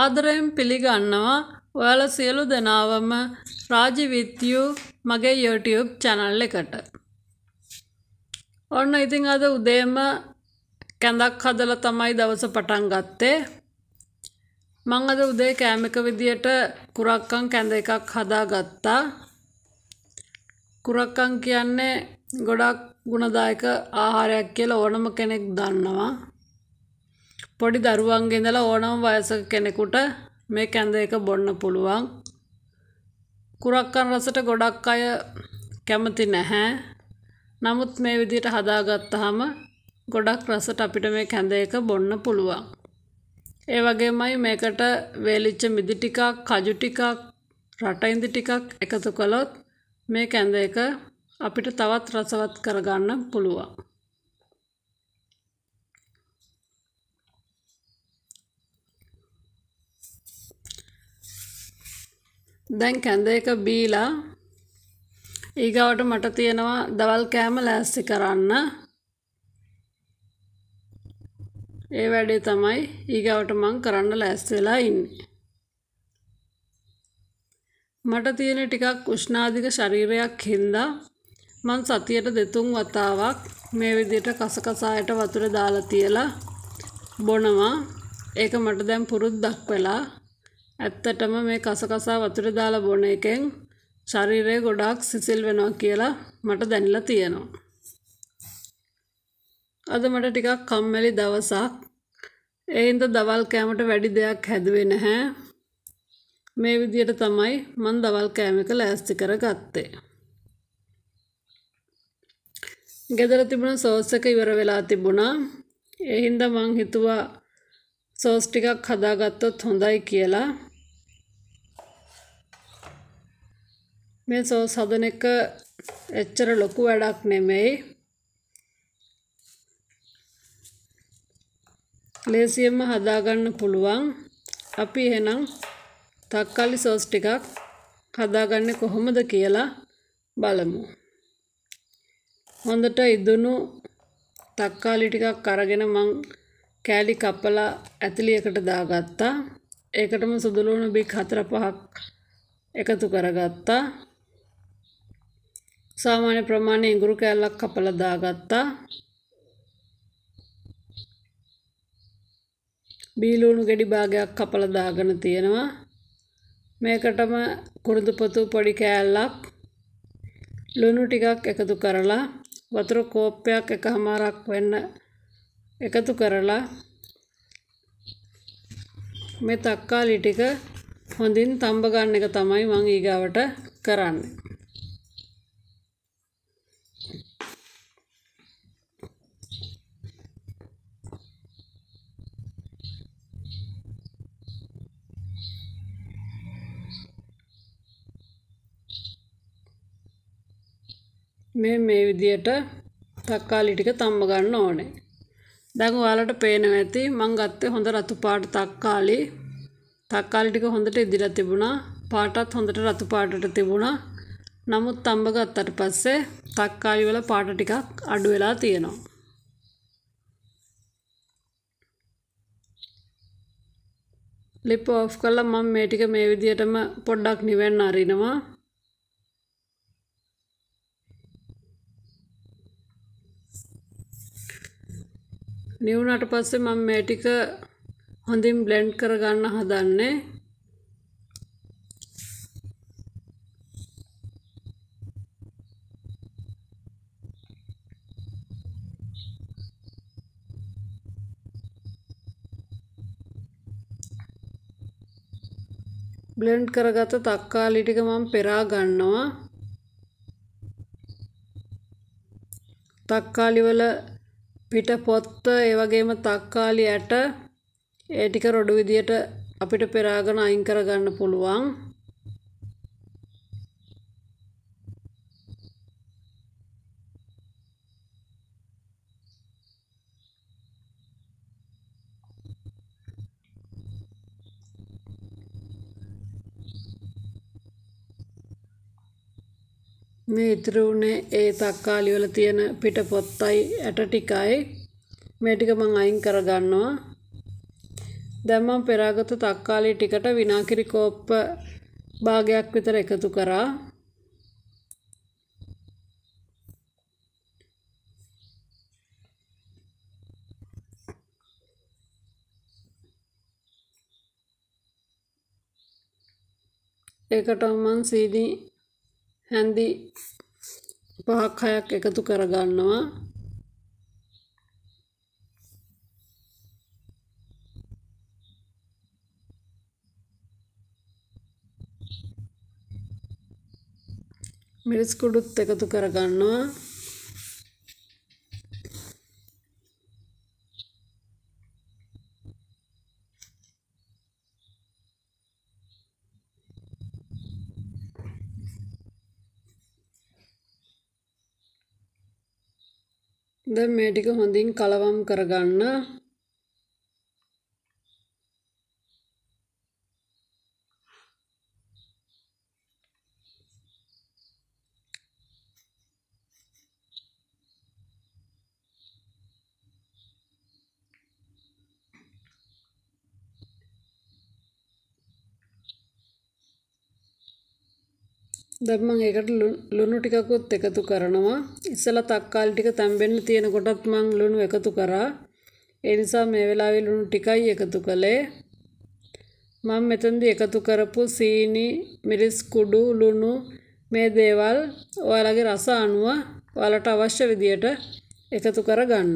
ආදරයෙන් පිළිගන්නවා ඔයාල සියලු දෙනාවම රාජිවිත්යු මගේ YouTube channel එකට. ඔන්න ඉතින් අද උදේම කැඳක් හදලා තමයි දවස පටන් ගත්තේ. මං අද උදේ කෑමක විදියට කුරක්කන් කැඳ එකක් හදාගත්තා. කුරක්කන් කියන්නේ ගොඩක් ගුණදායක ආහාරයක් කියලා ඕනම කෙනෙක් දන්නවා. පොඩි දරුවන්ගේ ඉඳලා ඕනම වයසක කෙනෙකුට මේ කැඳ එක බොන්න පුළුවන්. කුරක්කන් රසට ගොඩක් අය කැමති නැහැ. නමුත් මේ විදිහට හදාගත්තාම ගොඩක් රසට අපිට මේ කැඳ එක බොන්න පුළුවන්. ඒ වගේමයි මේකට වේලිච්ච මිදි ටිකක්, කජු ටිකක්, රටඉඳි ටිකක් එකතු කළොත් මේ කැඳ එක අපිට තවත් රසවත් කරගන්න පුළුවන්. දැන් කැඳ එක බීලා ඊගවට මට තියෙනවා දවල් කෑම ලෑස්ති කරන්න ඒ වැඩේ තමයි ඊගවට මං කරන්න ලෑස්ති වෙලා ඉන්නේ මට තියෙන ටිකක් උෂ්ණාධික ශරීරයක් හින්දා මං සතියට දෙතුන් වතාවක් මේ විදිහට කසකසායට වතුර දාලා තියලා බොනවා ඒක මට දැන් පුරුද්දක් වෙලා ඇත්තටම මේ කසකසා වතුර දාලා බොන එකෙන් ශරීරය ගොඩාක් සිසිල් වෙනවා කියලා මට දැනලා තියෙනවා. අද මට ටිකක් කම්මැලි දවසක්. ඒ හින්දා දවල් කෑමට වැඩි දෙයක් හැදුවේ නැහැ. මේ විදියට තමයි මම දවල් කෑම එක ලෑස්ති කරගත්තේ. ගෙදර තිබුණ සෝස් එක ඉවර වෙලා තිබුණා. ඒ හින්දා මං හිතුවා සෝස් ටිකක් හදාගත්තොත් හොඳයි කියලා. මේ සෝස් හදන එක එච්චර ලොකු වැඩක් නෙමෙයි. ලේසියෙන්ම හදාගන්න පුළුවන්. අපි එහෙනම් තක්කාලි සෝස් ටිකක් හදාගන්නේ කොහොමද කියලා බලමු. හොඳට ඉදුණු තක්කාලි ටිකක් අරගෙන මං කෑලි කපලා ඇතුලියකට දාගත්තා. ඒකටම සුදුලුණු බික් හතර පහක් එකතු කරගත්තා. සාමාන්‍ය ප්‍රමාණය ඉඟුරු කෑල්ලක් කපලා දාගත්තා. බීලුණු ගෙඩි භාගයක් කපලා දාගෙන තියෙනවා. මේකටම කුරුඳුපතු පොඩි කෑල්ලක් ලුණු ටිකක් එකතු කරලා වතුර කෝප්පයක් එකමාරක් වෙන්න එකතු කරලා මේ තක්කාලි ටික හොඳින් තඹ ගන්න එක තමයි මම ඊගාවට කරන්නේ. මේ මේ විදියට තක්කාලි ටික තම්බ ගන්න ඕනේ. දැන් ඔයාලට පේනවා ඇති මං ගත්තේ හොඳ රතු පාට තක්කාලි. තක්කාලි ටික හොඳට ඉදිලා තිබුණා. පාටත් හොඳට රතු පාටට තිබුණා. නමුත් තම්බ ගත්තට පස්සේ තක්කාලි වල පාට ටිකක් අඩු වෙලා තියෙනවා. ලිප් ඔෆ් කරලා මම මේ ටික මේ විදියටම පොඩ්ඩක් නිවෙන්න අරිනවා. නිවුණට පස්සේ මම මේ ටික හොඳින් බ්ලෙන්ඩ් කරගන්න හදන්නේ. බ්ලෙන්ඩ් කරගත තක්කාලි ටික මම පෙරා ගන්නවා. තක්කාලි වල පිටපොත්ත ඒ වගේම තක්කාලි ඇට ඒ ටික රොඩු විදියට අපිට පෙරාගෙන අයින් කරගන්න පුළුවන්. මේ ඉතුරු වුණේ ඒ තක්කාලි වල තියෙන පිට පොත්තයි ඇට ටිකයි මේ ටික මම අයින් කරගන්නවා දැන් මම පෙරාගත තක්කාලි ටිකට විනාකිරි කෝප්ප භාගයක් විතර එකතු කරා ඒකට මම සීනි හැන්දි පහක් හයක් එකතු කරගන්නවා මිරිස් කුඩුත් එකතු කරගන්නවා දැන් මේ ටික හොඳින් කලවම් කරගන්න දැන් මම ඒකට ලුණු ටිකකුත් එකතු කරනවා. ඉස්සලා තක්කාලි ටික තැම්බෙන්න තියෙන කොටත් මම ලුණු එකතු කරා. ඒ නිසා මේ වෙලාවේ ලුණු ටිකයි එකතු කළේ. මම මෙතනදී එකතු කරපු සීනි, මිරිස් කුඩු, ලුණු මේ දේවල් ඔයාලගේ රස අනුව ඔයාලට අවශ්‍ය විදියට එකතු කරගන්න.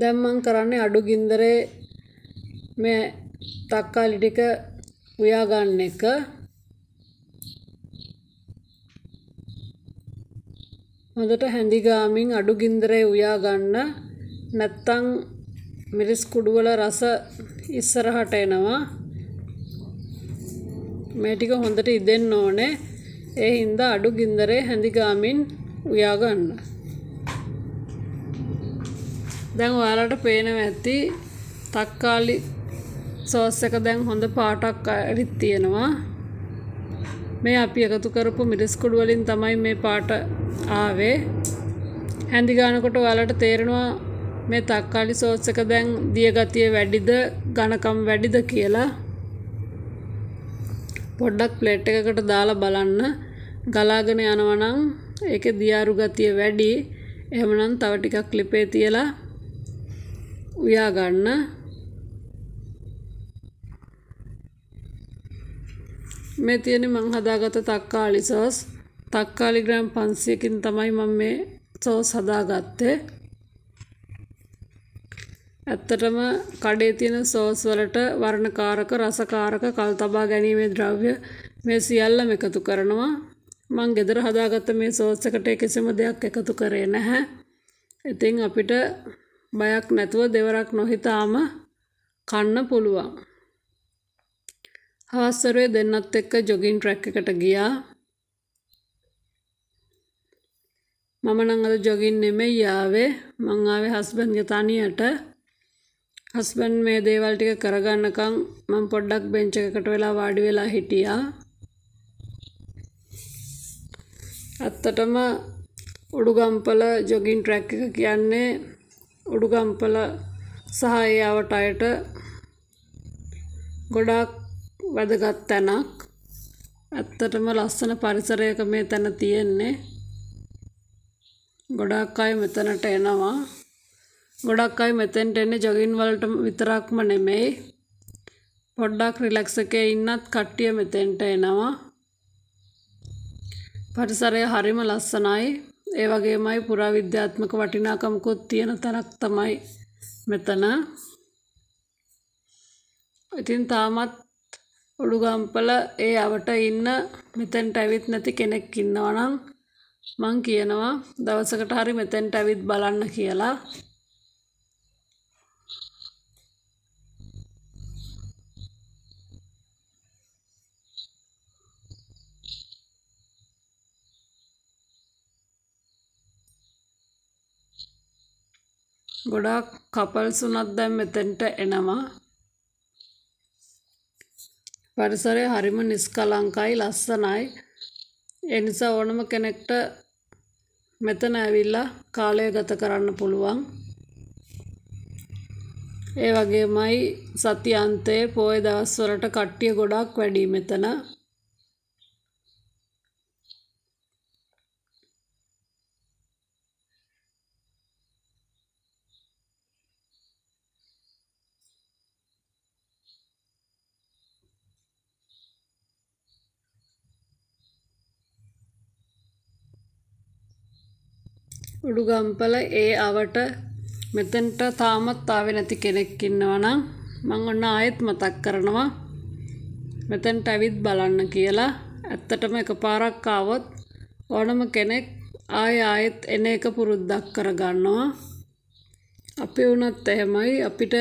දැන් මම කරන්නේ අඩු ගින්දරේ මේ තක්කාලි ටික උයා ගන්න එක හොඳට හැඳිගාමින් අඩු ගින්දරේ උයා ගන්න නැත්තම් මිරිස් කුඩුවල රස ඉස්සරහට එනවා මේ ටික හොඳට ඉදෙන්න ඕනේ ඒ හින්දා අඩු ගින්දරේ හැඳිගාමින් උයා ගන්න දැන් ඔයාලට පේනවා ඇති තක්කාලි සෝස් එක දැන් හොඳ පාටක් ඇරිත් තියෙනවා මේ අපි එකතු කරපු මිරිස් කුඩු වලින් තමයි මේ පාට ආවේ හැඳිගානකොට ඔයාලට තේරෙනවා මේ තක්කාලි සෝස් එක දැන් දියගතිය වැඩිද ඝනකම් වැඩිද කියලා පොඩ්ඩක් ප්ලේට් එකකට දාලා බලන්න ගලාගෙන යනවා නම් ඒකේ දියාරු ගතිය වැඩි එහෙමනම් තව ටිකක් ලිපේ තියලා උයා ගන්න මේ තියෙන මං හදාගත්ත තක්කාලි සෝස් තක්කාලිග්‍රෑම් පන්සියකින් තමයි මම මේ සෝ සදාගත්තේ ඇත්තටම කඩේ තියෙන සෝස් වලට වර්ණකාරක රසකාරක කල් තබා ගැනීමේ ද්‍රව්‍ය මේ සියල්ලම එකතු කරනවා මං ගෙදර හදාගත්ත මේ සෝස් එකට කිසිම දෙයක් එකතු කරේ නැහැ ඉතින් අපිට බයක් නැතුව දෙවරක් නොහිතාම කන්න පුළුවන් හවස්සරේ දෙන්නත් එක්ක ජොගින් ට්‍රැක් එකට ගියා මම නම් අද ජොගින් නෙමෙයි ආවේ මං ආවේ හස්බන්ඩ්ගේ තනියට හස්බන්ඩ් මේ දේවල් ටික කරගන්නකම් මම පොඩ්ඩක් බෙන්ච් එකකට වෙලා වාඩි වෙලා හිටියා ඇත්තටම උඩුගම්පල ජොගින් ට්‍රැක් එක කියන්නේ උඩුගම්පල සහ ඒ આવට අයට ගොඩාක් වැදගත් තැනක් ඇත්තටම ලස්සන පරිසරයක මේ තැන තියෙන්නේ ගොඩක් අය මෙතනට එනවා. ගොඩක් අය මෙතෙන්ට එන්නේ ජොගින් වලට විතරක්ම නෙමෙයි. පොඩ්ඩක් රිලැක්ස් එකේ ඉන්නත් කට්ටිය මෙතෙන්ට එනවා. පරිසරය හරිම ලස්සනයි. ඒ වගේමයි පුරාවිද්‍යාත්මක වටිනාකමකුත් තියෙන තැනක් තමයි මෙතන. ඉතින් තාමත් උඩුගම්පල ඒ අවට ඉන්න මෙතෙන්ට ඇවිත් නැති කෙනෙක් ඉන්නවා නම් මං කියනවා දවසකට හරි මෙතැන්ට ඇවිත් බලන්න කියලා ගොඩාක් කපල්ස් උනත් දැන් මෙතෙන්ට එනවා පරිසරය හරිම නිස්කලංකයි ලස්සනයි එනිසා ඕනම කෙනෙක්ට මෙතන ඇවිල්ලා කාලය ගත කරන්න පුළුවන්. ඒ වගේමයි සති අන්තයේ පොය දවස්වලට කට්ටිය ගොඩක් වැඩි මෙතන. උඩුගම්පල ඒ අවට මෙතෙන්ට තාමත් ආවේ නැති කෙනෙක් ඉන්නවා නම් මම ඔන්න ආයෙත් මතක් කරනවා මෙතෙන්ට ඇවිත් බලන්න කියලා. ඇත්තටම එකපාරක් ආවොත් ඕනම කෙනෙක් ආය ආයෙත් එන එක පුරුද්දක් කරගන්නවා. අපි වුණත් එහෙමයි අපිට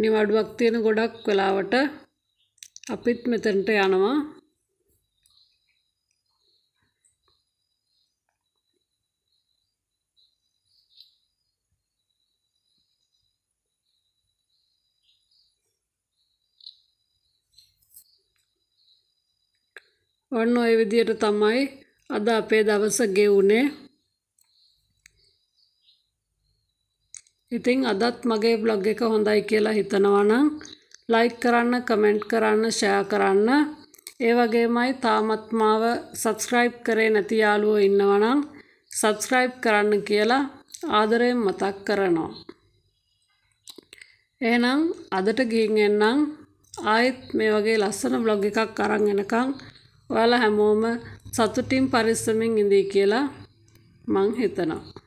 නිවඩුවක් තියෙන ගොඩක් වෙලාවට අපිත් මෙතෙන්ට යනවා. ඔන්න ඔය විදියට තමයි අද අපේ දවස ගෙවුනේ. ඉතින් අදත් මගේ බ්ලොග් එක හොඳයි කියලා හිතනවා නම් ලයික් කරන්න, කමෙන්ට් කරන්න, ෂෙයා කරන්න. ඒ වගේමයි තාමත් මාව subscribe කරේ නැති යාළුවෝ ඉන්නවා නම් subscribe කරන්න කියලා ආදරයෙන් මතක් කරනවා. එහෙනම් අදට ගිහින් එන්නම් ආයෙත් මේ වගේ ලස්සන බ්ලොග් එකක් අරන් එනකම් ඔයාලා හැමෝම සතුටින් පරිස්සමෙන් ඉඳී කියලා මං හිතනවා